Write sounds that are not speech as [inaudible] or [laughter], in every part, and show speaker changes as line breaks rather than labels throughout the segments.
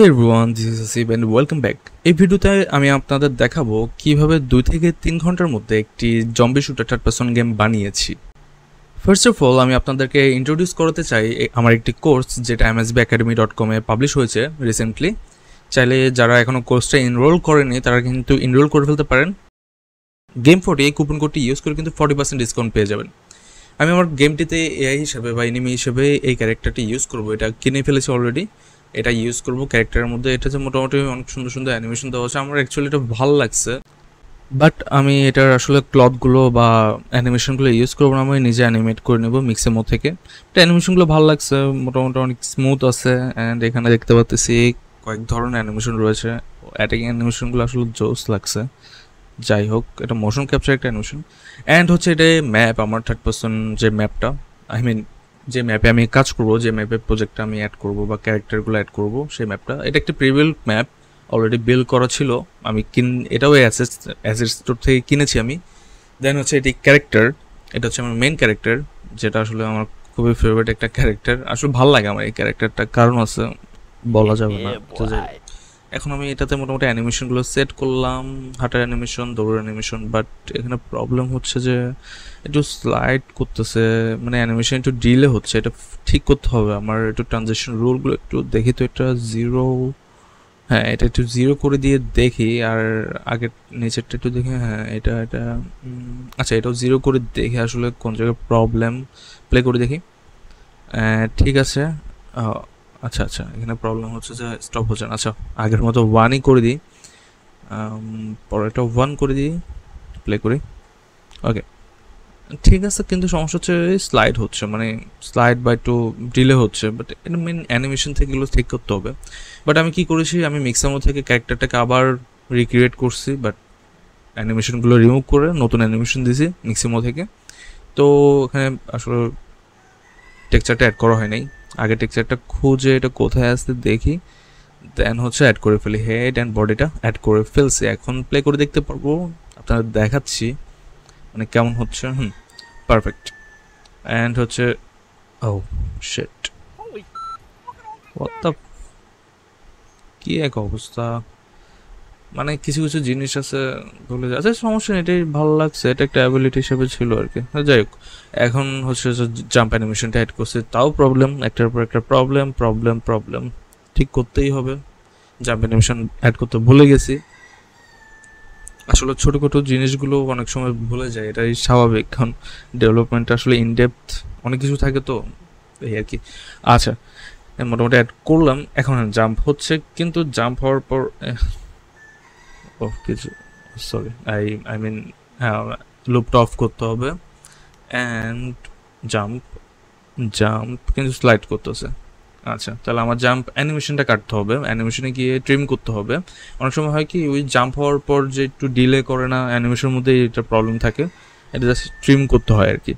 হে রুয়ান this is Asif and welcome back এই ভিডিওতে আমি আপনাদের দেখাবো কিভাবে দুই থেকে তিন ঘন্টার মধ্যে একটি zombie shooter third person game বানিয়েছি ফার্স্ট অফ অল আমি আপনাদেরকে ইন্ট্রোডিউস করতে চাই আমার একটি কোর্স যেটা এম এমএসবি একাডেমি ডট কমে পাবলিশ হয়েছে রিসেন্টলি চাইলে যারা এখনও কোর্সটা এনরোল করেনি তারা কিন্তু এনরোল করে ফেলতে পারেন গেম ফোর্টি এই কুপন কোডটি ইউজ করে কিন্তু ফর্টি পার্সেন্ট ডিসকাউন্ট পেয়ে যাবেন আমি আমার গেমটিতে এআই হিসাবে বা এনিমি হিসেবে এই ক্যারেক্টারটি ইউজ করবো এটা কিনে ফেলেছি অলরেডি এটা ইউজ করব ক্যারেক্টারের মধ্যে এটা যে মোটামুটি অনেক সুন্দর সুন্দর অ্যানিমেশন দেওয়া আছে আমার অ্যাকচুয়ালি এটা ভালো লাগছে বাট আমি এটার আসলে ক্লথগুলো বা অ্যানিমেশনগুলো ইউজ করবো না আমি নিজে অ্যানিমেট করে নেবো মধ্যে থেকে এটা অ্যানিমেশনগুলো ভালো লাগছে মোটামুটি অনেক স্মুথ আছে অ্যান্ড এখানে দেখতে পাচ্ছি কয়েক ধরনের অ্যানিমেশন রয়েছে অ্যাটাকিং অ্যানিমেশনগুলো আসলে জোস লাগছে যাই হোক এটা মোশন ক্যাপচার একটা অ্যানিমেশন অ্যান্ড হচ্ছে এটা ম্যাপ আমার থার্ড পার্সন যে ম্যাপটা আই মিন যে ম্যাপে আমি কাজ করব যে ম্যাপে প্রজেক্টটা আমি অ্যাড করব বা ক্যারেক্টারগুলো অ্যাড করব সেই ম্যাপটা এটা একটি প্রিবিল ম্যাপ অলরেডি বিল করা ছিল আমি কিন এটাও অ্যাসেস অ্যাসেস স্টোর থেকে কিনেছি আমি দেন হচ্ছে এটি ক্যারেক্টার এটা হচ্ছে আমার মেন ক্যারেক্টার যেটা আসলে আমার খুবই ফেভারিট একটা ক্যারেক্টার আসলে ভালো লাগে আমার এই ক্যারেক্টারটা কারণ আছে বলা যাবে না এখন আমি এটাতে মোটামুটি অ্যানিমেশনগুলো সেট করলাম হাটের অ্যানিমেশন দৌড়ের অ্যানিমেশন বাট এখানে প্রবলেম হচ্ছে যে একটু স্লাইড করতেছে মানে অ্যানিমেশন একটু ডিলে হচ্ছে এটা ঠিক করতে হবে আমার একটু ট্রানজেকশন রুলগুলো একটু দেখি তো এটা জিরো হ্যাঁ এটা একটু জিরো করে দিয়ে দেখি আর আগের নেচারটা একটু দেখি হ্যাঁ এটা এটা আচ্ছা এটাও জিরো করে দেখি আসলে কোন জায়গায় প্রবলেম প্লে করে দেখি ঠিক আছে আচ্ছা আচ্ছা এখানে প্রবলেম হচ্ছে যে স্টপ হচ্ছে না আচ্ছা আগের মতো ওয়ানই করে দিই পরেরটা ওয়ান করে দিই প্লে করি ওকে ঠিক আছে কিন্তু সমস্যা হচ্ছে স্লাইড হচ্ছে মানে স্লাইড বা একটু ডিলে হচ্ছে বাট এটা মেন অ্যানিমেশন থেকে এগুলো ঠিক করতে হবে বাট আমি কি করেছি আমি মিক্সামো থেকে ক্যারেক্টারটাকে আবার রিক্রিয়েট করছি বাট অ্যানিমেশনগুলো রিমুভ করে নতুন অ্যানিমেশন দিছি মিক্সিমো থেকে তো এখানে আসলে টেক্সচারটা অ্যাড করা হয় নাই আগে টেক্সচারটা খুঁজে এটা কোথায় আসতে দেখি দেন হচ্ছে অ্যাড করে ফেলি হেড অ্যান্ড বডিটা অ্যাড করে ফেলছি এখন প্লে করে দেখতে পারবো আপনারা দেখাচ্ছি মানে কেমন হচ্ছে হুম পারফেক্ট অ্যান্ড হচ্ছে ও oh, শেট কি এক অবস্থা মানে কিছু কিছু জিনিস আছে ভুলে যায় আচ্ছা সমস্যা নেই এটাই ভালো লাগছে এটা একটা অ্যাবিলিটি হিসেবে ছিল আর কি যাই হোক এখন হচ্ছে জাম্প অ্যানিমেশনটা অ্যাড করছে তাও প্রবলেম একটার পর একটা প্রবলেম প্রবলেম প্রবলেম ঠিক করতেই হবে জাম্প অ্যানিমেশন অ্যাড করতে ভুলে গেছি আসলে ছোটো ছোটো জিনিসগুলো অনেক সময় ভুলে যায় এটাই স্বাভাবিক কারণ ডেভেলপমেন্ট আসলে ইনডেপথ অনেক কিছু থাকে তো এই আর কি আচ্ছা মোটামুটি অ্যাড করলাম এখন জাম্প হচ্ছে কিন্তু জাম্প হওয়ার পর অফ oh, কিছু সরি আই আই মিন হ্যাঁ লুপটা অফ করতে হবে অ্যান্ড জাম্প জাম্প কিন্তু স্লাইড করতেছে আচ্ছা তাহলে আমার জাম্প অ্যানিমেশনটা কাটতে হবে অ্যানিমেশনে গিয়ে ট্রিম করতে হবে অনেক সময় হয় কি ওই জাম্প হওয়ার পর যে একটু ডিলে করে না অ্যানিমেশনের মধ্যে এটা প্রবলেম থাকে এটা জাস্ট ট্রিম করতে হয় আর কি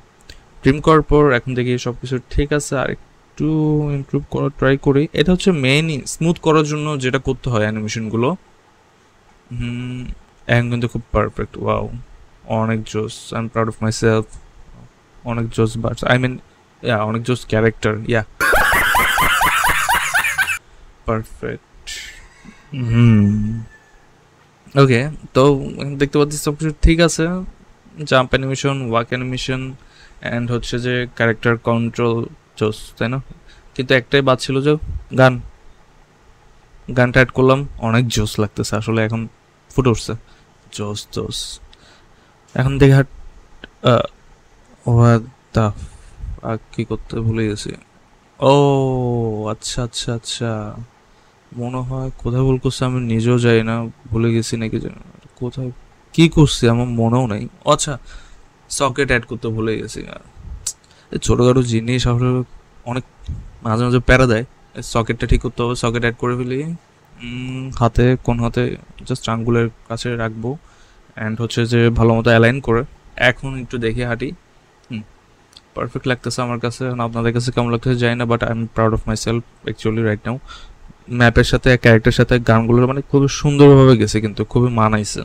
ট্রিম করার পর এখন থেকে সব কিছু ঠিক আছে আর একটু ইমপ্রুভ করার ট্রাই করি এটা হচ্ছে মেইন স্মুথ করার জন্য যেটা করতে হয় অ্যানিমেশনগুলো হুম mm-hmm. এখন কিন্তু খুব পারফেক্ট ওয়াও অনেক জোস I am proud of myself অনেক জোস বাট আই মিন ইয়া অনেক জোস ক্যারেক্টার ইয়া পারফেক্ট হুম ওকে তো দেখতে পাচ্ছি সব কিছু ঠিক আছে jump animation walk animation and হচ্ছে যে ক্যারেক্টার কন্ট্রোল জোস তাই না কিন্তু একটাই বাদ ছিল যে গান গানটা অ্যাড করলাম অনেক জোস লাগতেছে আসলে এখন ফুটে উঠছে জোস জোস এখন দেখে হাট কি করতে ভুলে গেছি ও আচ্ছা আচ্ছা আচ্ছা মনে হয় কোথায় ভুল করছি আমি নিজেও যাই না ভুলে গেছি নাকি কোথায় কি করছি আমার মনেও নাই আচ্ছা সকেট অ্যাড করতে ভুলে গেছি ছোটোখাটো জিনিস আসলে অনেক মাঝে মাঝে প্যারা দেয় সকেটটা ঠিক করতে হবে সকেট অ্যাড করে ফেলি হাতে কোন হাতে জাস্ট আঙ্গুলের কাছে রাখবো অ্যান্ড হচ্ছে যে ভালো মতো অ্যালাইন করে এখন একটু দেখে হাঁটি হুম পারফেক্ট লাগতেছে আমার কাছে আপনাদের কাছে কেমন লাগতেছে জানি না but I am proud of myself actually right now ম্যাপের সাথে ক্যারেক্টার সাথে গানগুলোর মানে খুবই সুন্দরভাবে গেছে কিন্তু খুবই মানাইছে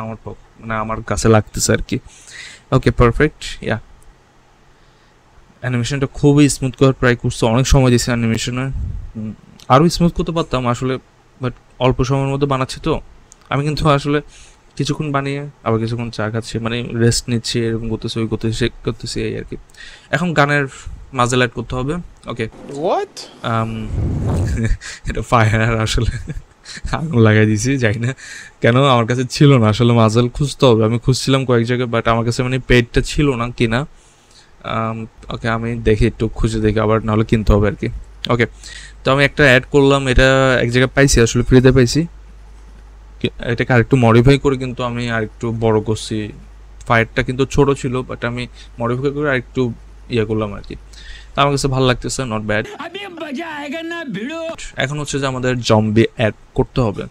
আমার মানে আমার কাছে লাগতেছে আর কি ওকে পারফেক্ট ইয়া অ্যানিমেশনটা খুবই স্মুথ করে প্রায় করছে অনেক সময় দিয়েছে অ্যানিমেশনে আরও স্মুথ করতে পারতাম আসলে বাট অল্প সময়ের মধ্যে বানাচ্ছি তো আমি কিন্তু আসলে কিছুক্ষণ বানিয়ে আবার কিছুক্ষণ চা খাচ্ছি মানে রেস্ট নিচ্ছি এরকম করতেছি ওই করতেছি সে করতেছি এই আর কি এখন গানের মাঝে অ্যাড করতে হবে ওকে হোয়াট um, [laughs] এটা ফায়ার আসলে আগুন লাগাই দিয়েছি যাই না কেন আমার কাছে ছিল না আসলে মাজেল খুঁজতে হবে আমি খুঁজছিলাম কয়েক জায়গায় বাট আমার কাছে মানে পেটটা ছিল না কিনা ওকে um, আমি দেখি একটু খুঁজে দেখি আবার নাহলে কিনতে হবে আর কি ওকে তো আমি একটা অ্যাড করলাম এটা এক জায়গায় পাইছি আসলে ফ্রিতে পাইছি এটাকে আরেকটু মডিফাই করে কিন্তু আমি আরেকটু বড় করছি ফায়ারটা কিন্তু ছোট ছিল বাট আমি মডিফাই করে আরেকটু ইয়ে করলাম আর কি আমার কাছে ভালো লাগতেছে নট ব্যাড এখন হচ্ছে যে আমাদের জম্বি অ্যাড করতে হবে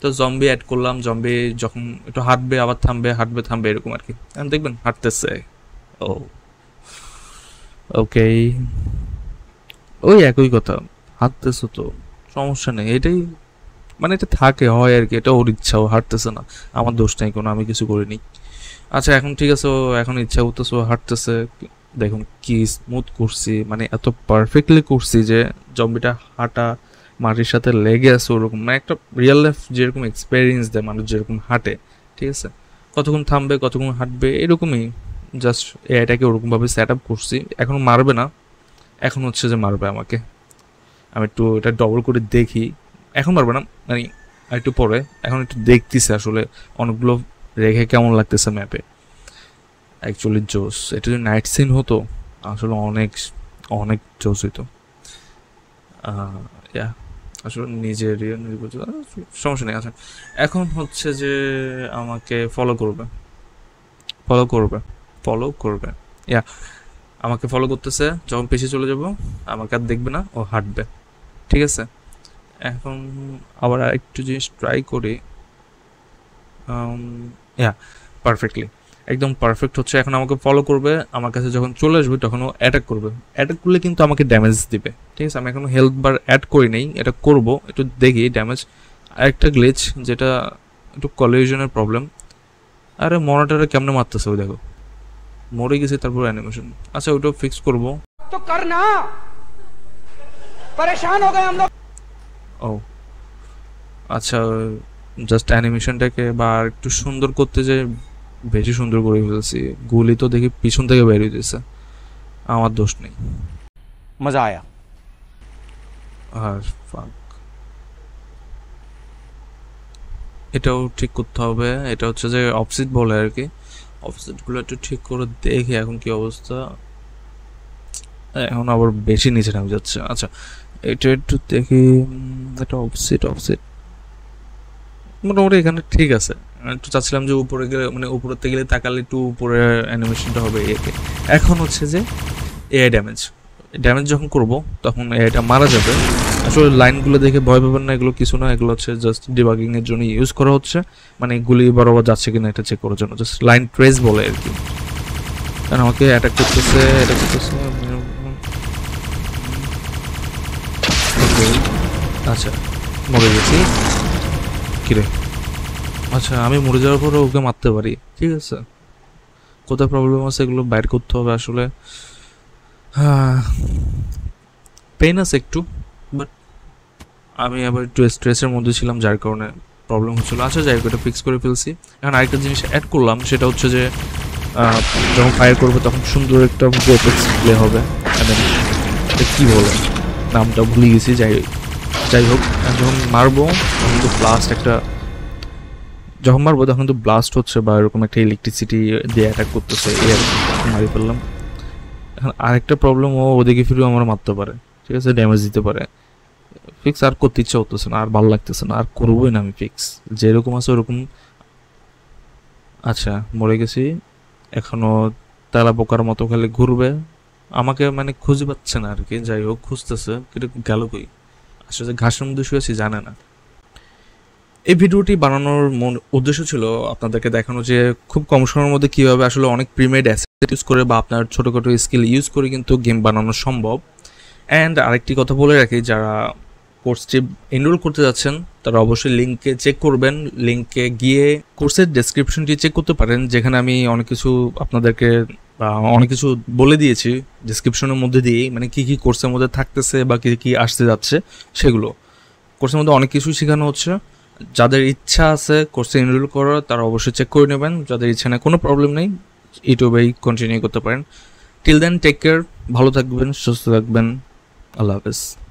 তো জম্বি অ্যাড করলাম জম্বি যখন একটু হাঁটবে আবার থামবে হাঁটবে থামবে এরকম আর কি দেখবেন হাঁটতেছে ও ওকে ওই একই কথা হাঁটতেছো তো সমস্যা নেই এটাই মানে এটা থাকে হয় আর কি এটা ওর ইচ্ছাও হাঁটতেছে না আমার দোষ নেই কোনো আমি কিছু করিনি আচ্ছা এখন ঠিক আছে ও এখন ইচ্ছা করতেছে ও হাঁটতেছে দেখুন কি স্মুথ করছি মানে এত পারফেক্টলি করছি যে জম্বিটা হাঁটা মাটির সাথে লেগে আছে ওরকম মানে একটা রিয়েল লাইফ যেরকম এক্সপিরিয়েন্স দেয় মানুষ যেরকম হাঁটে ঠিক আছে কতক্ষণ থামবে কতক্ষণ হাঁটবে এরকমই জাস্ট এআইটাকে ওরকমভাবে সেট আপ করছি এখনও মারবে না এখন হচ্ছে যে মারবে আমাকে আমি একটু এটা ডবল করে দেখি এখন মারবে না মানে একটু পরে এখন একটু দেখতেছি আসলে অনেকগুলো রেখে কেমন লাগতেছে ম্যাপে অ্যাকচুয়ালি জোস এটা যদি নাইট সিন হতো আসলে অনেক অনেক জোস হইত ইয়া আসলে নিজের ইয়ে সমস্যা নেই আচ্ছা এখন হচ্ছে যে আমাকে ফলো করবে ফলো করবে ফলো করবে ইয়া আমাকে ফলো করতেছে যখন পেশে চলে যাব আমাকে আর দেখবে না ও হাঁটবে ঠিক আছে এখন আবার একটু জিনিস ট্রাই করি হ্যাঁ পারফেক্টলি একদম পারফেক্ট হচ্ছে এখন আমাকে ফলো করবে আমার কাছে যখন চলে আসবে তখন ও অ্যাটাক করবে অ্যাটাক করলে কিন্তু আমাকে ড্যামেজ দিবে ঠিক আছে আমি এখন হেলথ বার অ্যাড করি নেই এটা করব একটু দেখি ড্যামেজ আরেকটা গ্লিচ যেটা একটু কলিউশনের প্রবলেম আরে মনিটরে কেমনে মারতেছে ওই দেখো মরে গেছে তারপর অ্যানিমেশন আচ্ছা ওটা ফিক্স করব তো কর না परेशान हो गए हम लोग ও আচ্ছা জাস্ট অ্যানিমেশনটাকে বা একটু সুন্দর করতে যে বেশি সুন্দর করে ফেলছি গুলি তো দেখি পিছন থেকে বের হইতেছে আমার দোষ নেই মজা আয়া আর ফাক এটাও ঠিক করতে হবে এটা হচ্ছে যে অপসিট বলে আর কি অফসেটগুলো একটু ঠিক করে দেখে এখন কি অবস্থা এখন আবার বেশি নিচে নামে যাচ্ছে আচ্ছা এটা একটু দেখি একটা অফসেট অফসেট মোটামুটি এখানে ঠিক আছে একটু চাচ্ছিলাম যে উপরে গেলে মানে উপরেতে গেলে তাকালে একটু উপরে অ্যানিমেশনটা হবে এখন হচ্ছে যে এআই ড্যামেজ ড্যামেজ যখন করব তখন এটা মারা যাবে আসলে লাইনগুলো দেখে ভয় পাবেন না এগুলো কিছু না এগুলো হচ্ছে জাস্ট ডিবাগিংয়ের জন্য ইউজ করা হচ্ছে মানে গুলি বরাবর যাচ্ছে কিনা এটা চেক করার জন্য জাস্ট লাইন ট্রেস বলে আর কি কারণ আমাকে অ্যাটাক করতেছে অ্যাটাক করতেছে আচ্ছা মরে গেছি কিরে আচ্ছা আমি মরে যাওয়ার পরে ওকে মারতে পারি ঠিক আছে কোথায় প্রবলেম আছে এগুলো বাইর করতে হবে আসলে পেন আছে একটু বাট আমি আবার একটু স্ট্রেসের মধ্যে ছিলাম যার কারণে প্রবলেম হচ্ছিল আচ্ছা যাই হোক এটা ফিক্স করে ফেলছি এখন আরেকটা জিনিস অ্যাড করলাম সেটা হচ্ছে যে যখন ফায়ার করবো তখন সুন্দর একটা ভোপেক্স প্লে হবে কী বলে নামটা ভুলে গেছি যাই যাই হোক যখন মারবো তখন তো ব্লাস্ট একটা যখন মারবো তখন তো ব্লাস্ট হচ্ছে বা এরকম একটা ইলেকট্রিসিটি দিয়ে অ্যাটাক করতেছে এই আর মারি ফেললাম আরেকটা প্রবলেম ও ওদিকে ফিরেও আমার মারতে পারে ঠিক আছে ড্যামেজ দিতে পারে ফিক্স আর করতে ইচ্ছা হতেছে না আর ভালো লাগতেছে না আর করবোই না আমি ফিক্স যেরকম আছে ওরকম আচ্ছা মরে গেছি এখনও তেলা বোকার মতো খালি ঘুরবে আমাকে মানে খুঁজে পাচ্ছে না আর কি যাই হোক খুঁজতেছে কিন্তু গেল কই আসলে ঘাসের মধ্যে শুয়েছি জানে না এই ভিডিওটি বানানোর মন উদ্দেশ্য ছিল আপনাদেরকে দেখানো যে খুব কম সময়ের মধ্যে কীভাবে আসলে অনেক প্রিমেড ইউজ করে বা আপনার ছোটোখাটো স্কিল ইউজ করে কিন্তু গেম বানানো সম্ভব অ্যান্ড আরেকটি কথা বলে রাখি যারা কোর্সটি এনরোল করতে যাচ্ছেন তারা অবশ্যই লিঙ্কে চেক করবেন লিঙ্কে গিয়ে কোর্সের ডেসক্রিপশনটি চেক করতে পারেন যেখানে আমি অনেক কিছু আপনাদেরকে অনেক কিছু বলে দিয়েছি ডেসক্রিপশনের মধ্যে দিয়েই মানে কী কী কোর্সের মধ্যে থাকতেছে বা কী কী আসতে যাচ্ছে সেগুলো কোর্সের মধ্যে অনেক কিছুই শেখানো হচ্ছে যাদের ইচ্ছা আছে কোর্সে এনরোল করার তারা অবশ্যই চেক করে নেবেন যাদের ইচ্ছা নেই কোনো প্রবলেম নেই ইউটিউবেই কন্টিনিউ করতে পারেন টিল দেন টেক কেয়ার ভালো থাকবেন সুস্থ থাকবেন আল্লাহ হাফেজ